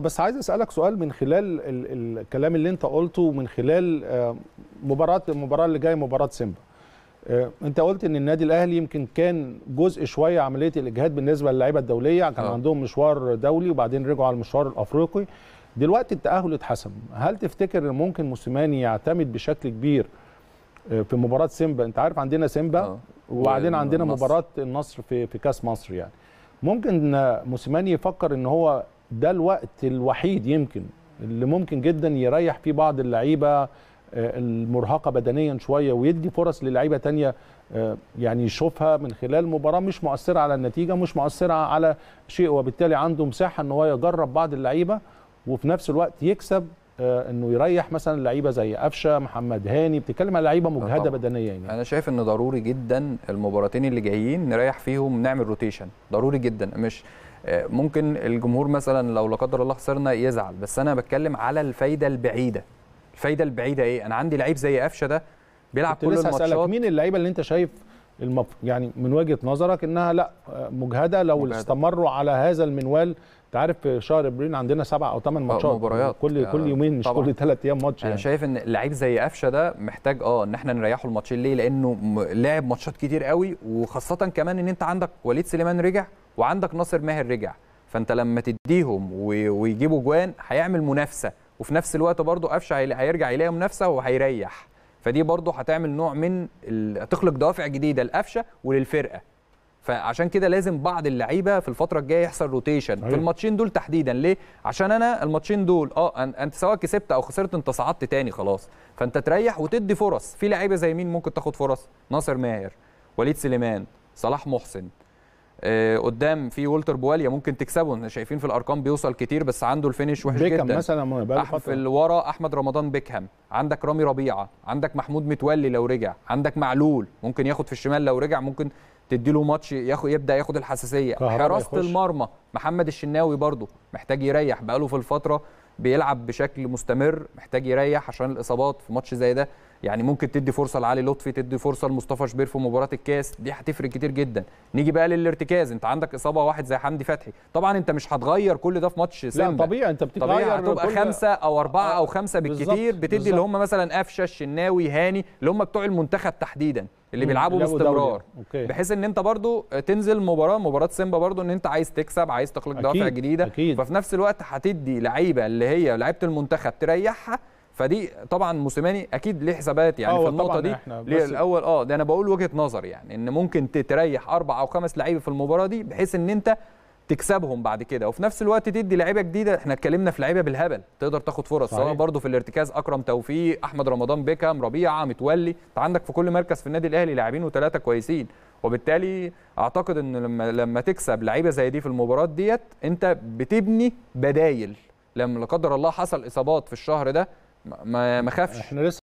بس عايز اسالك سؤال من خلال الكلام اللي انت قلته من خلال آه، مباراه المباراه اللي جايه مباراه سيمبا آه، انت قلت ان النادي الاهلي يمكن كان جزء شويه عمليه الاجهاد بالنسبه للعيبه الدوليه كان أه. عندهم مشوار دولي وبعدين رجعوا على المشوار الافريقي دلوقتي التاهل اتحسم هل تفتكر ممكن موسيماني يعتمد بشكل كبير آه، في مباراه سيمبا انت عارف عندنا سيمبا أه. وبعدين عندنا مباراه النصر في في كاس مصر يعني ممكن موسيماني يفكر ان هو ده الوقت الوحيد يمكن اللي ممكن جدا يريح فيه بعض اللعيبه آه، المرهقه بدنيا شويه ويدي فرص للعيبه تانية آه، يعني يشوفها من خلال مباراه مش مؤثره على النتيجه مش مؤثره على شيء وبالتالي عنده مساحه ان هو يجرب بعض اللعيبه وفي نفس الوقت يكسب آه، انه يريح مثلا لعيبه زي قفشه محمد هاني بتتكلم على لعيبه مجهده طبعا. بدنيا يعني انا شايف ان ضروري جدا المباراتين اللي جايين نريح فيهم نعمل روتيشن ضروري جدا مش آه، ممكن الجمهور مثلا لو لا قدر الله خسرنا يزعل بس انا بتكلم على الفايده البعيده الفايده البعيده ايه انا عندي لعيب زي قفشه ده بيلعب كل الماتشات مين اللعيبه اللي انت شايف المف... يعني من وجهه نظرك انها لا مجهده لو مجهدة. استمروا على هذا المنوال انت عارف في شهر ابريل عندنا سبع او ثمان آه، ماتشات مباريات كل آه كل يومين مش طبعًا. كل ثلاث ايام ماتش يعني. انا شايف ان لعيب زي قفشه ده محتاج اه ان احنا نريحه الماتشين ليه لانه لعب ماتشات كتير قوي وخاصه كمان ان انت عندك وليد سليمان رجع وعندك ناصر ماهر رجع فانت لما تديهم ويجيبوا جوان هيعمل منافسه وفي نفس الوقت برضه قفشه هيرجع يلاقي منافسه وهيريح فدي برضه هتعمل نوع من هتخلق دوافع جديده للقفشه وللفرقه فعشان كده لازم بعض اللعيبه في الفتره الجايه يحصل روتيشن أيوة. في الماتشين دول تحديدا ليه عشان انا الماتشين دول اه انت سواء كسبت او خسرت انت صعدت تاني خلاص فانت تريح وتدي فرص في لعيبه زي مين ممكن تاخد فرص ناصر ماهر وليد سليمان صلاح محسن آه، قدام في ولتر بواليا ممكن تكسبه شايفين في الارقام بيوصل كتير بس عنده الفينش وحش جدا بيكهام مثلا بقاله في ورا احمد رمضان بيكهام عندك رامي ربيعه عندك محمود متولي لو رجع عندك معلول ممكن ياخد في الشمال لو رجع ممكن تدي له ماتش ياخد يبدا ياخد الحساسيه حراسه المرمى محمد الشناوي برده محتاج يريح بقاله في الفتره بيلعب بشكل مستمر محتاج يريح عشان الاصابات في ماتش زي ده يعني ممكن تدي فرصه لعلي لطفي تدي فرصه لمصطفى شبير في مباراه الكاس دي هتفرق كتير جدا نيجي بقى للارتكاز انت عندك اصابه واحد زي حمدي فتحي طبعا انت مش هتغير كل ده في ماتش سيمبا لا طبيعي انت بتغير طبيعي هتبقى خمسه او اربعه آه، او خمسه بالكتير بتدي اللي هم مثلا قفشه الشناوي هاني اللي هم بتوع المنتخب تحديدا اللي بيلعبوا باستمرار بحيث ان انت برضو تنزل مباراه مباراه سيمبا برضو ان انت عايز تكسب عايز تخلق دوافع جديده أكيد. ففي نفس الوقت هتدي لعيبه اللي هي لعيبه المنتخب تريحها فدي طبعا موسيماني اكيد ليه حسابات يعني آه، في النقطه دي ليه الاول اه ده انا بقول وجهه نظر يعني ان ممكن تريح اربع او خمس لعيبه في المباراه دي بحيث ان انت تكسبهم بعد كده وفي نفس الوقت تدي لعيبه جديده احنا اتكلمنا في لعيبه بالهبل تقدر تاخد فرص سواء برضه في الارتكاز اكرم توفيق احمد رمضان بيكام ربيعه متولي انت عندك في كل مركز في النادي الاهلي لاعبين وثلاثه كويسين وبالتالي اعتقد ان لما لما تكسب لعيبه زي دي في المباراه ديت انت بتبني بدايل لما لا قدر الله حصل اصابات في الشهر ده ما ما خافش احنا لسه